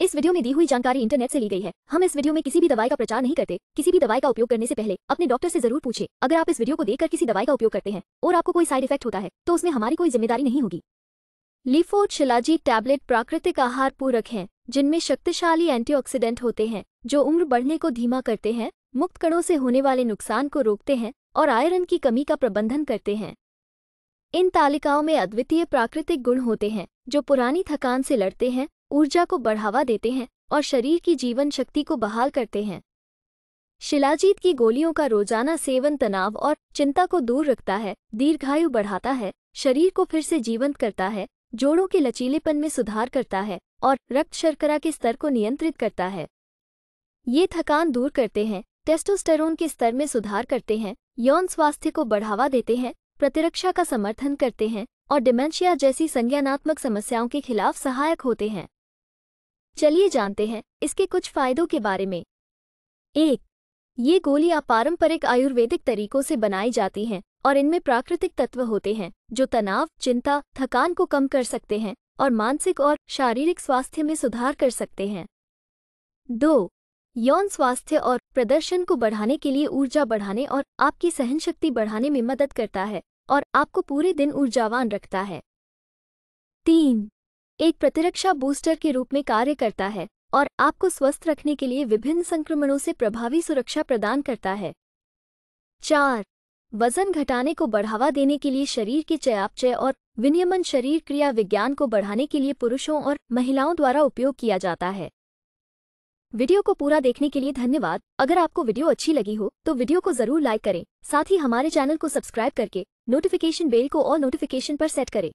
इस वीडियो में दी हुई जानकारी इंटरनेट से ली गई है हम इस वीडियो में किसी भी दवाई का प्रचार नहीं करते किसी भी दवाई का उपयोग करने से पहले अपने डॉक्टर से जरूर पूछे अगर आप इस वीडियो को देखकर किसी दवाई का उपयोग करते हैं और आपको कोई साइड इफेक्ट होता है तो उसमें हमारी कोई जिम्मेदारी नहीं होगी लिफो टैबलेट प्राकृतिक आहार पूरक है जिनमें शक्तिशाली एंटी होते हैं जो उम्र बढ़ने को धीमा करते हैं मुक्त कणों से होने वाले नुकसान को रोकते हैं और आयरन की कमी का प्रबंधन करते हैं इन तालिकाओं में अद्वितीय प्राकृतिक गुण होते हैं जो पुरानी थकान से लड़ते हैं ऊर्जा को बढ़ावा देते हैं और शरीर की जीवन शक्ति को बहाल करते हैं शिलाजीत की गोलियों का रोजाना सेवन तनाव और चिंता को दूर रखता है दीर्घायु बढ़ाता है शरीर को फिर से जीवंत करता है जोड़ों के लचीलेपन में सुधार करता है और रक्त शर्करा के स्तर को नियंत्रित करता है ये थकान दूर करते हैं टेस्टोस्टेरोन के स्तर में सुधार करते हैं यौन स्वास्थ्य को बढ़ावा देते हैं प्रतिरक्षा का समर्थन करते हैं और डिमेंशिया जैसी संज्ञानात्मक समस्याओं के खिलाफ सहायक होते हैं चलिए जानते हैं इसके कुछ फायदों के बारे में एक ये गोलियां पारंपरिक आयुर्वेदिक तरीकों से बनाई जाती हैं और इनमें प्राकृतिक तत्व होते हैं जो तनाव चिंता थकान को कम कर सकते हैं और मानसिक और शारीरिक स्वास्थ्य में सुधार कर सकते हैं दो यौन स्वास्थ्य और प्रदर्शन को बढ़ाने के लिए ऊर्जा बढ़ाने और आपकी सहनशक्ति बढ़ाने में मदद करता है और आपको पूरे दिन ऊर्जावान रखता है तीन एक प्रतिरक्षा बूस्टर के रूप में कार्य करता है और आपको स्वस्थ रखने के लिए विभिन्न संक्रमणों से प्रभावी सुरक्षा प्रदान करता है चार वजन घटाने को बढ़ावा देने के लिए शरीर के चयापचय और विनियमन शरीर क्रिया विज्ञान को बढ़ाने के लिए पुरुषों और महिलाओं द्वारा उपयोग किया जाता है वीडियो को पूरा देखने के लिए धन्यवाद अगर आपको वीडियो अच्छी लगी हो तो वीडियो को जरूर लाइक करें साथ ही हमारे चैनल को सब्सक्राइब करके नोटिफिकेशन बेल को और नोटिफिकेशन पर सेट करें